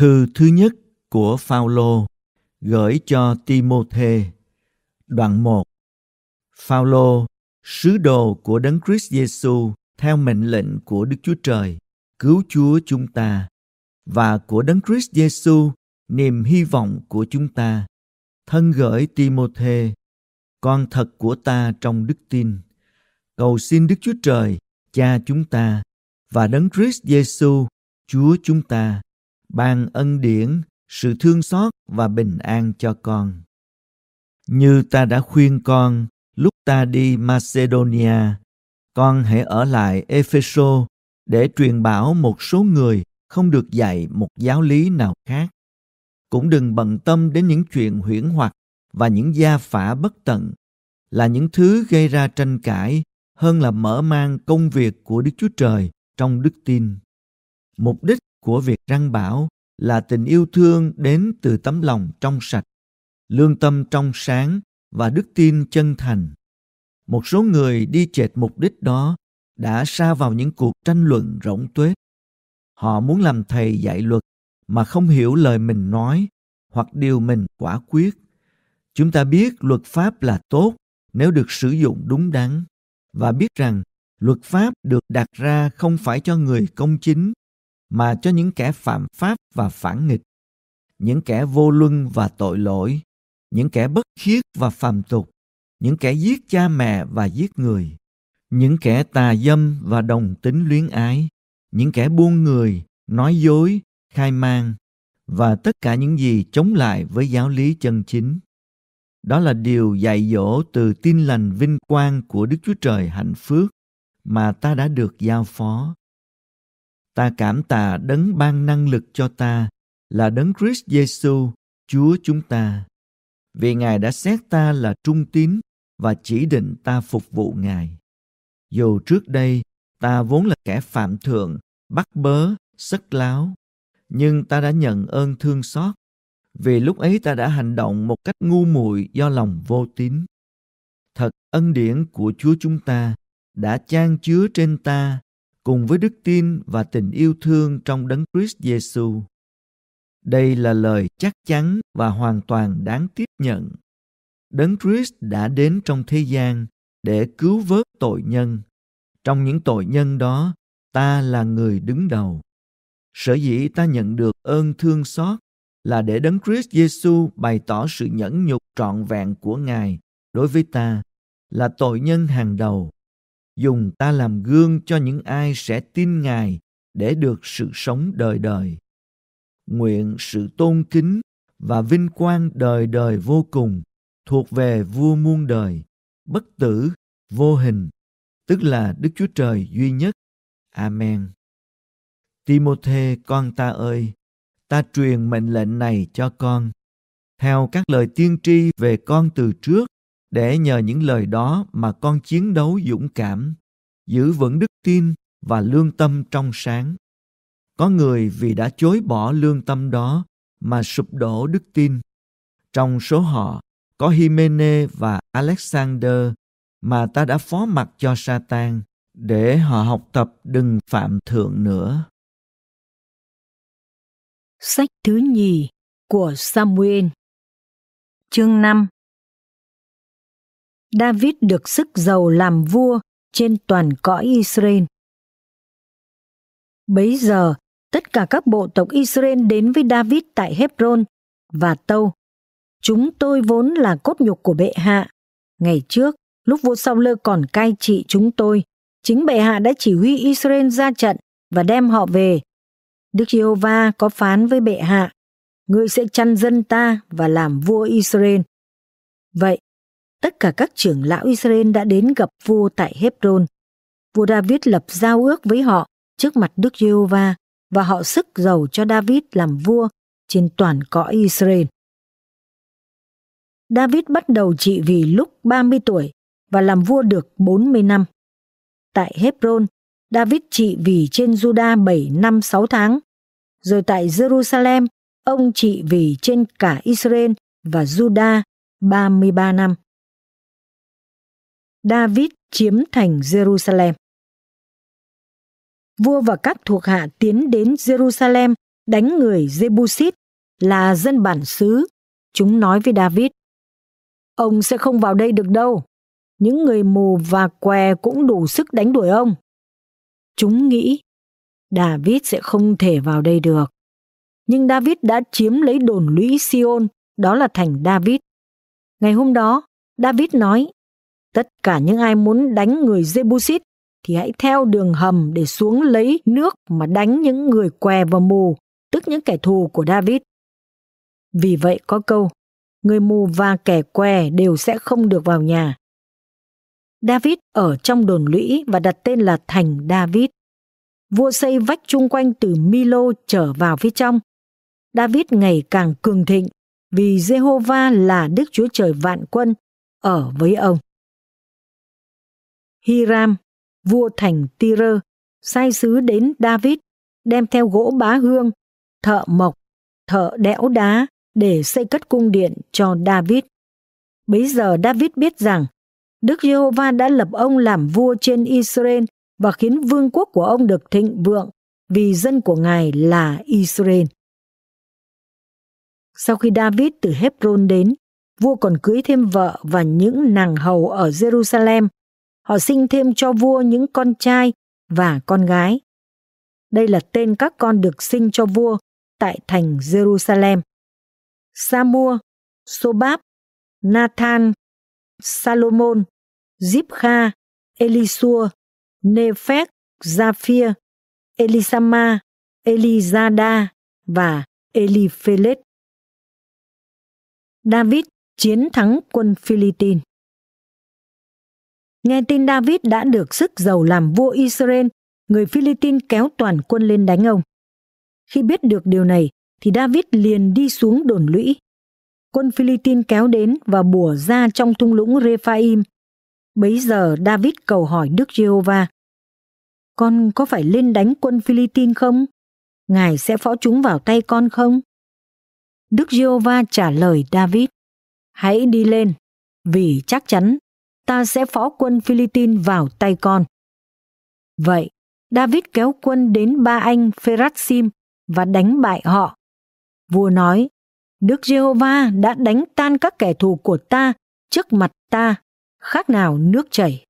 Thư thứ nhất của Phaolô gửi cho Timôthê, đoạn 1. Phaolô, sứ đồ của Đấng Christ Giêsu theo mệnh lệnh của Đức Chúa Trời, cứu Chúa chúng ta và của Đấng Christ Giêsu, niềm hy vọng của chúng ta. Thân gửi Timôthê, con thật của ta trong đức tin. Cầu xin Đức Chúa Trời, Cha chúng ta và Đấng Christ Giêsu, Chúa chúng ta ban ân điển, sự thương xót và bình an cho con. Như ta đã khuyên con lúc ta đi Macedonia, con hãy ở lại Epheso để truyền bảo một số người không được dạy một giáo lý nào khác. Cũng đừng bận tâm đến những chuyện huyễn hoặc và những gia phả bất tận là những thứ gây ra tranh cãi hơn là mở mang công việc của Đức Chúa Trời trong đức tin. Mục đích của việc răng bảo là tình yêu thương đến từ tấm lòng trong sạch lương tâm trong sáng và đức tin chân thành một số người đi chệch mục đích đó đã sa vào những cuộc tranh luận rỗng tuếch họ muốn làm thầy dạy luật mà không hiểu lời mình nói hoặc điều mình quả quyết chúng ta biết luật pháp là tốt nếu được sử dụng đúng đắn và biết rằng luật pháp được đặt ra không phải cho người công chính mà cho những kẻ phạm pháp và phản nghịch, những kẻ vô luân và tội lỗi, những kẻ bất khiết và phàm tục, những kẻ giết cha mẹ và giết người, những kẻ tà dâm và đồng tính luyến ái, những kẻ buôn người, nói dối, khai mang và tất cả những gì chống lại với giáo lý chân chính. Đó là điều dạy dỗ từ tin lành vinh quang của Đức Chúa Trời hạnh phước mà ta đã được giao phó. Ta cảm tạ đấng ban năng lực cho ta là đấng Christ Giêsu, Chúa chúng ta. Vì Ngài đã xét ta là trung tín và chỉ định ta phục vụ Ngài. Dù trước đây ta vốn là kẻ phạm thượng, bắt bớ, sất láo, nhưng ta đã nhận ơn thương xót vì lúc ấy ta đã hành động một cách ngu muội do lòng vô tín. Thật ân điển của Chúa chúng ta đã trang chứa trên ta cùng với đức tin và tình yêu thương trong đấng Christ Giêsu. Đây là lời chắc chắn và hoàn toàn đáng tiếp nhận. Đấng Christ đã đến trong thế gian để cứu vớt tội nhân. Trong những tội nhân đó, ta là người đứng đầu. Sở dĩ ta nhận được ơn thương xót là để đấng Christ Giêsu bày tỏ sự nhẫn nhục trọn vẹn của Ngài đối với ta là tội nhân hàng đầu dùng ta làm gương cho những ai sẽ tin Ngài để được sự sống đời đời. Nguyện sự tôn kính và vinh quang đời đời vô cùng thuộc về vua muôn đời, bất tử, vô hình, tức là Đức Chúa Trời duy nhất. Amen. timothê con ta ơi, ta truyền mệnh lệnh này cho con. Theo các lời tiên tri về con từ trước, để nhờ những lời đó mà con chiến đấu dũng cảm giữ vững đức tin và lương tâm trong sáng có người vì đã chối bỏ lương tâm đó mà sụp đổ đức tin trong số họ có Himene và Alexander mà ta đã phó mặc cho Satan để họ học tập đừng phạm thượng nữa. Sách thứ nhì của Samuel Chương 5 David được sức giàu làm vua trên toàn cõi Israel. Bấy giờ, tất cả các bộ tộc Israel đến với David tại Hebron và Tâu. Chúng tôi vốn là cốt nhục của bệ hạ. Ngày trước, lúc vua Sau Lơ còn cai trị chúng tôi, chính bệ hạ đã chỉ huy Israel ra trận và đem họ về. Đức Giê-hô-va có phán với bệ hạ, ngươi sẽ chăn dân ta và làm vua Israel. Vậy, tất cả các trưởng lão Israel đã đến gặp vua tại Hebron. Vua David lập giao ước với họ trước mặt Đức Giê-hô-va và họ sức giàu cho David làm vua trên toàn cõi Israel. David bắt đầu trị vì lúc 30 tuổi và làm vua được 40 năm. Tại Hebron, David trị vì trên Juda 7 năm 6 tháng. Rồi tại Jerusalem, ông trị vì trên cả Israel và Juda 33 năm. David chiếm thành Jerusalem. Vua và các thuộc hạ tiến đến Jerusalem đánh người Jebusit là dân bản xứ. Chúng nói với David, ông sẽ không vào đây được đâu. Những người mù và què cũng đủ sức đánh đuổi ông. Chúng nghĩ, David sẽ không thể vào đây được. Nhưng David đã chiếm lấy đồn lũy Sion, đó là thành David. Ngày hôm đó, David nói, Tất cả những ai muốn đánh người Jebusit thì hãy theo đường hầm để xuống lấy nước mà đánh những người què và mù, tức những kẻ thù của David. Vì vậy có câu, người mù và kẻ què đều sẽ không được vào nhà. David ở trong đồn lũy và đặt tên là thành David. Vua xây vách chung quanh từ Milo trở vào phía trong. David ngày càng cường thịnh vì Jehovah là Đức Chúa Trời vạn quân ở với ông. Hiram, vua thành Tyre, sai sứ đến David, đem theo gỗ bá hương, thợ mộc, thợ đẽo đá để xây cất cung điện cho David. Bấy giờ David biết rằng Đức Giê-hô-va đã lập ông làm vua trên Israel và khiến vương quốc của ông được thịnh vượng vì dân của ngài là Israel. Sau khi David từ Hebron đến, vua còn cưới thêm vợ và những nàng hầu ở Jerusalem Họ sinh thêm cho vua những con trai và con gái. Đây là tên các con được sinh cho vua tại thành Jerusalem. Samua, Sobab, Nathan, Salomon, Zipha, Elisua, Nephek, Zaphir, Elisama, Elizada và Eliphelet. David chiến thắng quân Philippines. Nghe tin David đã được sức giàu làm vua Israel, người Philippines kéo toàn quân lên đánh ông. Khi biết được điều này, thì David liền đi xuống đồn lũy. Quân Philippines kéo đến và bùa ra trong thung lũng Rephaim. Bấy giờ David cầu hỏi Đức Giê-hô-va, con có phải lên đánh quân Philippines không? Ngài sẽ phó chúng vào tay con không? Đức Giê-hô-va trả lời David, hãy đi lên, vì chắc chắn ta sẽ phó quân Philippines vào tay con. Vậy, David kéo quân đến ba anh Pherasim và đánh bại họ. Vua nói, Đức Giê-hô-va đã đánh tan các kẻ thù của ta trước mặt ta, khác nào nước chảy.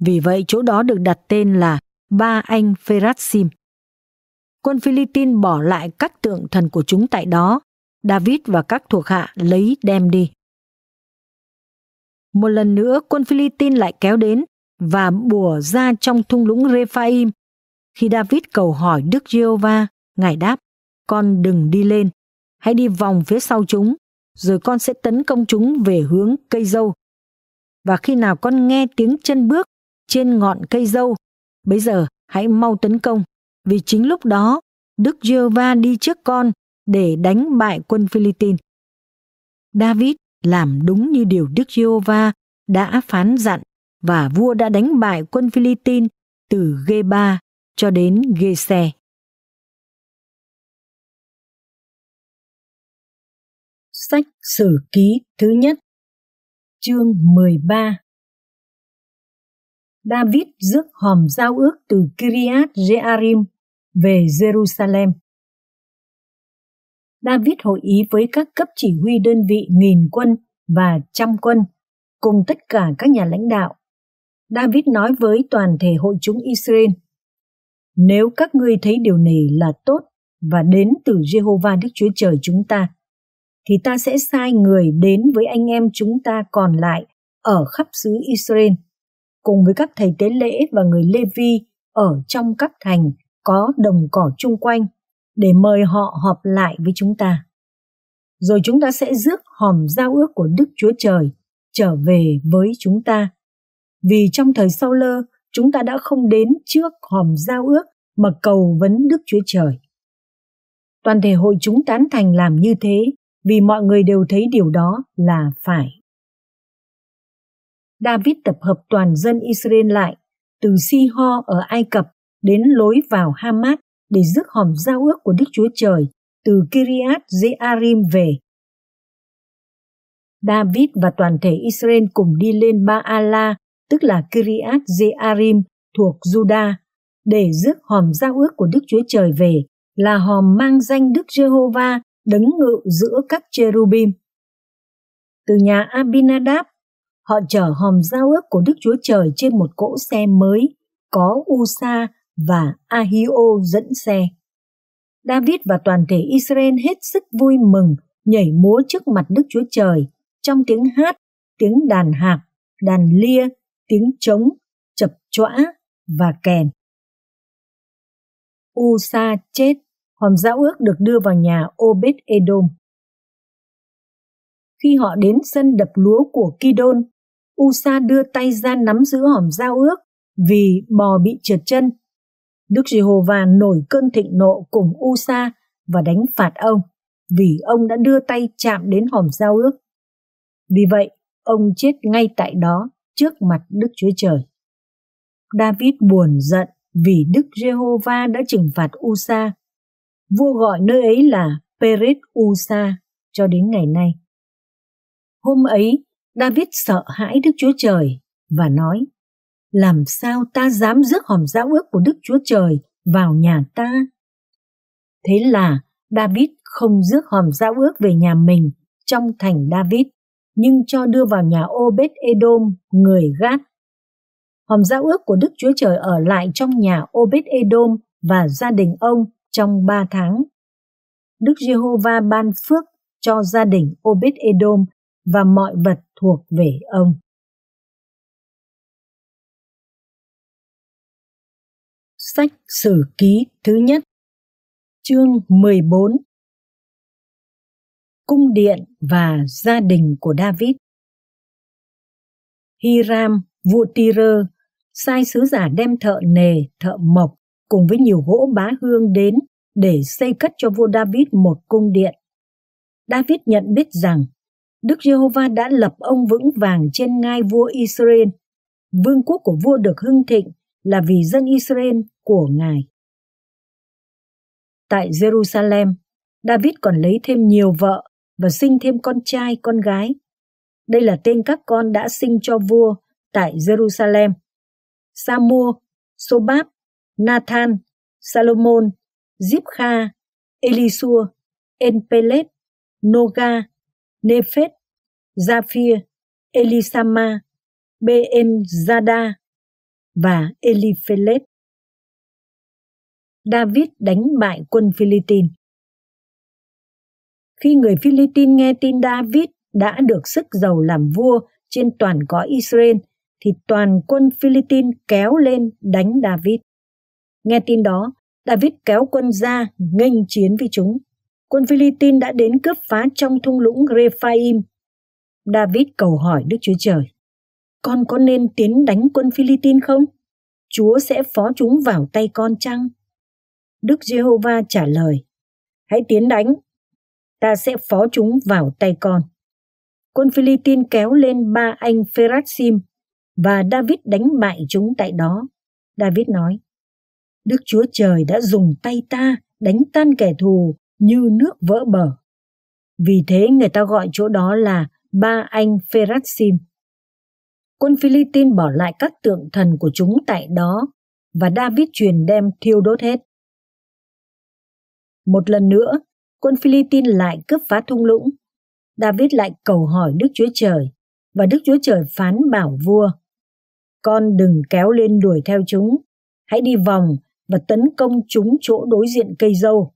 Vì vậy chỗ đó được đặt tên là Ba Anh Pherasim. Quân Philippines bỏ lại các tượng thần của chúng tại đó. David và các thuộc hạ lấy đem đi. Một lần nữa quân Philippines lại kéo đến và bùa ra trong thung lũng Rephaim. Khi David cầu hỏi Đức Giê-hô-va, Ngài đáp, con đừng đi lên, hãy đi vòng phía sau chúng, rồi con sẽ tấn công chúng về hướng cây dâu. Và khi nào con nghe tiếng chân bước trên ngọn cây dâu, bây giờ hãy mau tấn công, vì chính lúc đó Đức Giê-hô-va đi trước con để đánh bại quân Philippines. David làm đúng như điều Đức Giê-hô-va đã phán dặn và vua đã đánh bại quân Philippines từ Gê-ba cho đến Gê-xe. Sách Sử Ký thứ nhất Chương 13 David rước hòm giao ước từ Kiriath Jearim về Jerusalem đã viết hội ý với các cấp chỉ huy đơn vị nghìn quân và trăm quân, cùng tất cả các nhà lãnh đạo. David nói với toàn thể hội chúng Israel, Nếu các ngươi thấy điều này là tốt và đến từ Jehovah Đức Chúa Trời chúng ta, thì ta sẽ sai người đến với anh em chúng ta còn lại ở khắp xứ Israel, cùng với các thầy tế lễ và người Lê Vi ở trong các thành có đồng cỏ chung quanh để mời họ họp lại với chúng ta. Rồi chúng ta sẽ rước hòm giao ước của Đức Chúa Trời trở về với chúng ta. Vì trong thời sau lơ, chúng ta đã không đến trước hòm giao ước mà cầu vấn Đức Chúa Trời. Toàn thể hội chúng tán thành làm như thế vì mọi người đều thấy điều đó là phải. David tập hợp toàn dân Israel lại từ Siho ở Ai Cập đến lối vào Hamat để rước hòm giao ước của Đức Chúa Trời từ Kiriat Jearim về. David và toàn thể Israel cùng đi lên ba tức là Kiriat Jearim thuộc Juda, để rước hòm giao ước của Đức Chúa Trời về, là hòm mang danh Đức Giê-hô-va đấng ngự giữa các cherubim. Từ nhà Abinadab, họ chở hòm giao ước của Đức Chúa Trời trên một cỗ xe mới, có u và Ahio dẫn xe. David và toàn thể Israel hết sức vui mừng, nhảy múa trước mặt Đức Chúa Trời, trong tiếng hát, tiếng đàn hạc, đàn lia, tiếng trống, chập chõa và kèn. Usa chết, hòm giao ước được đưa vào nhà Obed Edom. Khi họ đến sân đập lúa của Kidon, Usa đưa tay ra nắm giữ hòm giao ước vì bò bị trượt chân Đức Giê-hô-va nổi cơn thịnh nộ cùng U-sa và đánh phạt ông vì ông đã đưa tay chạm đến hòm giao ước. Vì vậy, ông chết ngay tại đó trước mặt Đức Chúa Trời. David buồn giận vì Đức Giê-hô-va đã trừng phạt U-sa. Vua gọi nơi ấy là Peret U-sa cho đến ngày nay. Hôm ấy, David sợ hãi Đức Chúa Trời và nói: làm sao ta dám rước hòm giao ước của Đức Chúa Trời vào nhà ta? Thế là David không rước hòm giao ước về nhà mình trong thành David, nhưng cho đưa vào nhà Obed Edom, người Gát. Hòm giao ước của Đức Chúa Trời ở lại trong nhà Obed Edom và gia đình ông trong ba tháng. Đức Giê-hô-va ban phước cho gia đình Obed Edom và mọi vật thuộc về ông. sách Sử Ký thứ nhất, chương 14. Cung điện và gia đình của David. Hiram, vua Tyre, sai sứ giả đem thợ nề, thợ mộc cùng với nhiều gỗ bá hương đến để xây cất cho vua David một cung điện. David nhận biết rằng Đức Giê-hô-va đã lập ông vững vàng trên ngai vua Israel. Vương quốc của vua được hưng thịnh là vì dân Israel của Ngài. Tại Jerusalem, David còn lấy thêm nhiều vợ và sinh thêm con trai, con gái. Đây là tên các con đã sinh cho vua tại Jerusalem. Samua, Sobab, Nathan, Salomon, Zipha, Elisua, Enpelet, Noga, Nefet, Zafir, Elisama, Ben Zada, và Eliphelet. David đánh bại quân Philippines Khi người Philippines nghe tin David đã được sức giàu làm vua trên toàn cõi Israel, thì toàn quân Philippines kéo lên đánh David. Nghe tin đó, David kéo quân ra nghênh chiến với chúng. Quân Philippines đã đến cướp phá trong thung lũng Rephaim. David cầu hỏi Đức Chúa Trời con có nên tiến đánh quân Philippines không? Chúa sẽ phó chúng vào tay con chăng? Đức Giê-hô-va trả lời, hãy tiến đánh, ta sẽ phó chúng vào tay con. Quân Philippines kéo lên ba anh Pheraxim và David đánh bại chúng tại đó. David nói, Đức Chúa Trời đã dùng tay ta đánh tan kẻ thù như nước vỡ bờ. Vì thế người ta gọi chỗ đó là ba anh Pheraxim quân Philippines bỏ lại các tượng thần của chúng tại đó và David truyền đem thiêu đốt hết. Một lần nữa, quân Philippines lại cướp phá thung lũng. David lại cầu hỏi Đức Chúa Trời và Đức Chúa Trời phán bảo vua Con đừng kéo lên đuổi theo chúng, hãy đi vòng và tấn công chúng chỗ đối diện cây dâu.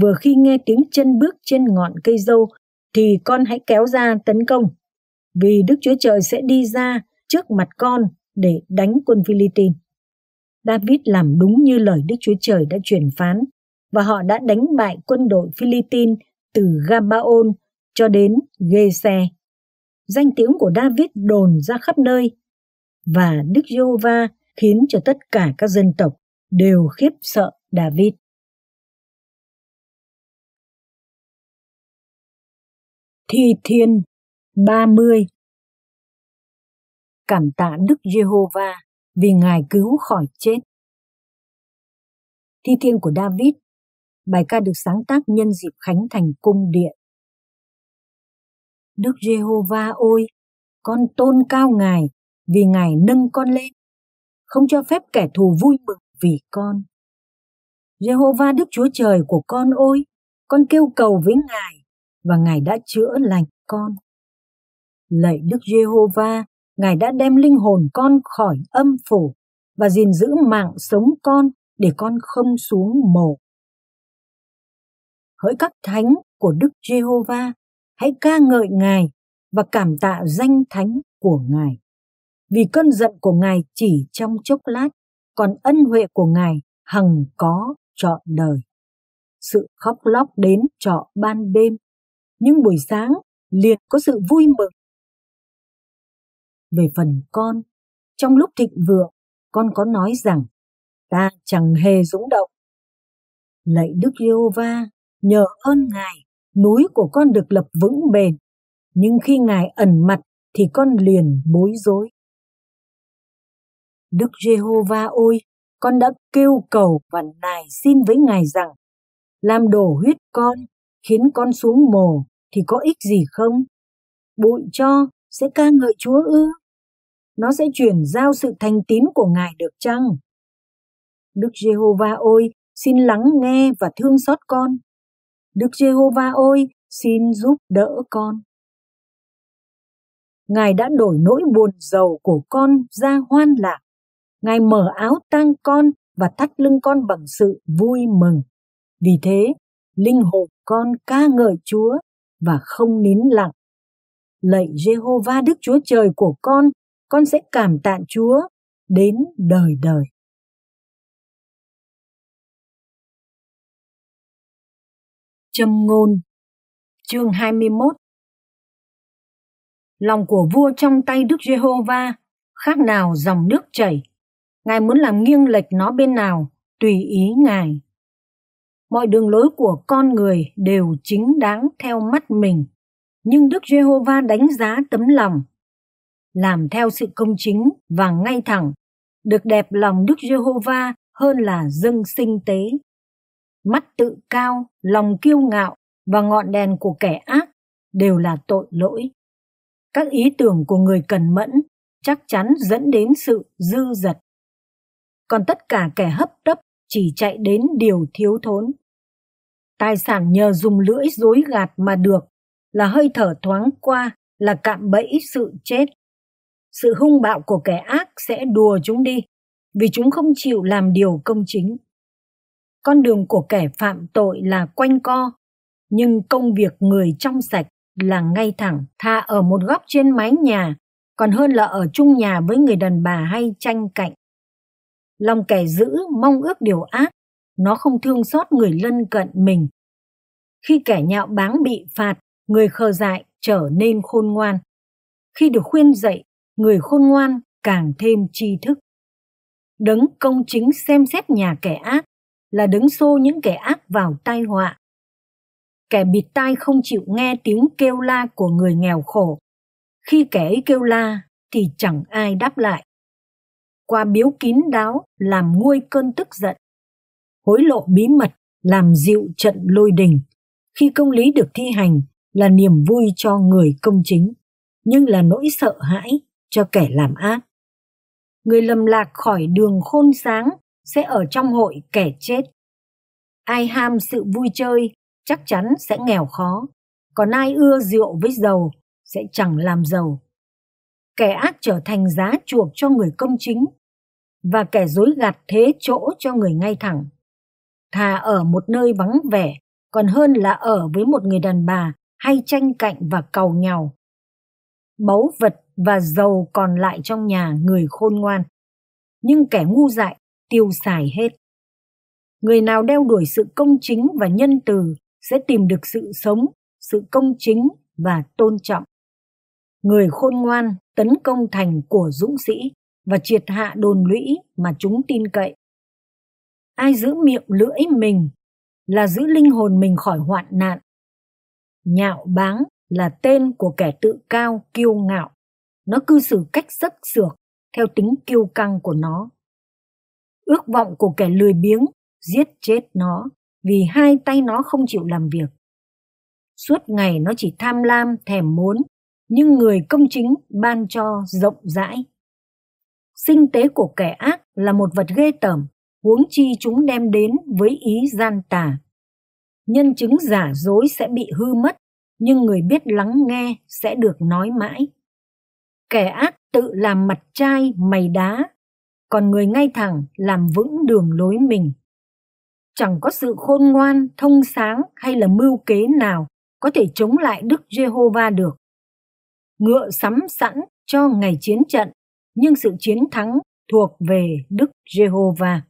Vừa khi nghe tiếng chân bước trên ngọn cây dâu thì con hãy kéo ra tấn công vì Đức Chúa Trời sẽ đi ra trước mặt con để đánh quân Philippines. David làm đúng như lời Đức Chúa Trời đã truyền phán và họ đã đánh bại quân đội Philippines từ Gabaon cho đến Gese. Danh tiếng của David đồn ra khắp nơi và Đức Giê-hô-va khiến cho tất cả các dân tộc đều khiếp sợ David. Thi Thiên 30 Cảm tạ Đức Giê-hô-va vì Ngài cứu khỏi chết. Thi thiên của David, bài ca được sáng tác nhân dịp khánh thành cung điện. Đức Giê-hô-va ôi, con tôn cao Ngài vì Ngài nâng con lên, không cho phép kẻ thù vui mừng vì con. Giê-hô-va Đức Chúa Trời của con ôi, con kêu cầu với Ngài và Ngài đã chữa lành con. Lạy Đức Giê-hô-va, Ngài đã đem linh hồn con khỏi âm phủ và gìn giữ mạng sống con để con không xuống mồ. Hỡi các thánh của Đức Giê-hô-va, hãy ca ngợi Ngài và cảm tạ danh thánh của Ngài. Vì cơn giận của Ngài chỉ trong chốc lát, còn ân huệ của Ngài hằng có trọn đời. Sự khóc lóc đến trọ ban đêm, nhưng buổi sáng liền có sự vui mừng về phần con, trong lúc thịnh vượng, con có nói rằng ta chẳng hề dũng động. Lạy Đức Liêu Va, nhờ ơn Ngài, núi của con được lập vững bền, nhưng khi Ngài ẩn mặt thì con liền bối rối. Đức Giê-hô-va ôi, con đã kêu cầu và nài xin với Ngài rằng, làm đổ huyết con, khiến con xuống mồ thì có ích gì không? Bụi cho sẽ ca ngợi Chúa ư? nó sẽ chuyển giao sự thành tín của Ngài được chăng? Đức Giê-hô-va ôi, xin lắng nghe và thương xót con. Đức Giê-hô-va ôi, xin giúp đỡ con. Ngài đã đổi nỗi buồn giàu của con ra hoan lạc. Ngài mở áo tang con và thắt lưng con bằng sự vui mừng. Vì thế, linh hồn con ca ngợi Chúa và không nín lặng. Lạy Jehovah Đức Chúa Trời của con con sẽ cảm tạ Chúa đến đời đời. Châm ngôn chương 21 Lòng của vua trong tay Đức Giê-hô-va khác nào dòng nước chảy. Ngài muốn làm nghiêng lệch nó bên nào, tùy ý Ngài. Mọi đường lối của con người đều chính đáng theo mắt mình. Nhưng Đức Giê-hô-va đánh giá tấm lòng làm theo sự công chính và ngay thẳng, được đẹp lòng Đức Giê-hô-va hơn là dâng sinh tế. Mắt tự cao, lòng kiêu ngạo và ngọn đèn của kẻ ác đều là tội lỗi. Các ý tưởng của người cần mẫn chắc chắn dẫn đến sự dư dật. Còn tất cả kẻ hấp tấp chỉ chạy đến điều thiếu thốn. Tài sản nhờ dùng lưỡi dối gạt mà được là hơi thở thoáng qua là cạm bẫy sự chết sự hung bạo của kẻ ác sẽ đùa chúng đi vì chúng không chịu làm điều công chính con đường của kẻ phạm tội là quanh co nhưng công việc người trong sạch là ngay thẳng thà ở một góc trên mái nhà còn hơn là ở chung nhà với người đàn bà hay tranh cạnh lòng kẻ giữ mong ước điều ác nó không thương xót người lân cận mình khi kẻ nhạo báng bị phạt người khờ dại trở nên khôn ngoan khi được khuyên dạy người khôn ngoan càng thêm tri thức đấng công chính xem xét nhà kẻ ác là đấng xô những kẻ ác vào tai họa kẻ bịt tai không chịu nghe tiếng kêu la của người nghèo khổ khi kẻ ấy kêu la thì chẳng ai đáp lại qua biếu kín đáo làm nguôi cơn tức giận hối lộ bí mật làm dịu trận lôi đình khi công lý được thi hành là niềm vui cho người công chính nhưng là nỗi sợ hãi cho kẻ làm ác. Người lầm lạc khỏi đường khôn sáng sẽ ở trong hội kẻ chết. Ai ham sự vui chơi chắc chắn sẽ nghèo khó, còn ai ưa rượu với dầu sẽ chẳng làm giàu. Kẻ ác trở thành giá chuộc cho người công chính và kẻ dối gạt thế chỗ cho người ngay thẳng. Thà ở một nơi vắng vẻ còn hơn là ở với một người đàn bà hay tranh cạnh và cầu nhau. Báu vật và giàu còn lại trong nhà người khôn ngoan nhưng kẻ ngu dại tiêu xài hết người nào đeo đuổi sự công chính và nhân từ sẽ tìm được sự sống sự công chính và tôn trọng người khôn ngoan tấn công thành của dũng sĩ và triệt hạ đồn lũy mà chúng tin cậy ai giữ miệng lưỡi mình là giữ linh hồn mình khỏi hoạn nạn nhạo báng là tên của kẻ tự cao kiêu ngạo nó cư xử cách rất sược theo tính kiêu căng của nó ước vọng của kẻ lười biếng giết chết nó vì hai tay nó không chịu làm việc suốt ngày nó chỉ tham lam thèm muốn nhưng người công chính ban cho rộng rãi sinh tế của kẻ ác là một vật ghê tởm huống chi chúng đem đến với ý gian tà nhân chứng giả dối sẽ bị hư mất nhưng người biết lắng nghe sẽ được nói mãi kẻ ác tự làm mặt chai mày đá còn người ngay thẳng làm vững đường lối mình chẳng có sự khôn ngoan thông sáng hay là mưu kế nào có thể chống lại đức jehovah được ngựa sắm sẵn cho ngày chiến trận nhưng sự chiến thắng thuộc về đức jehovah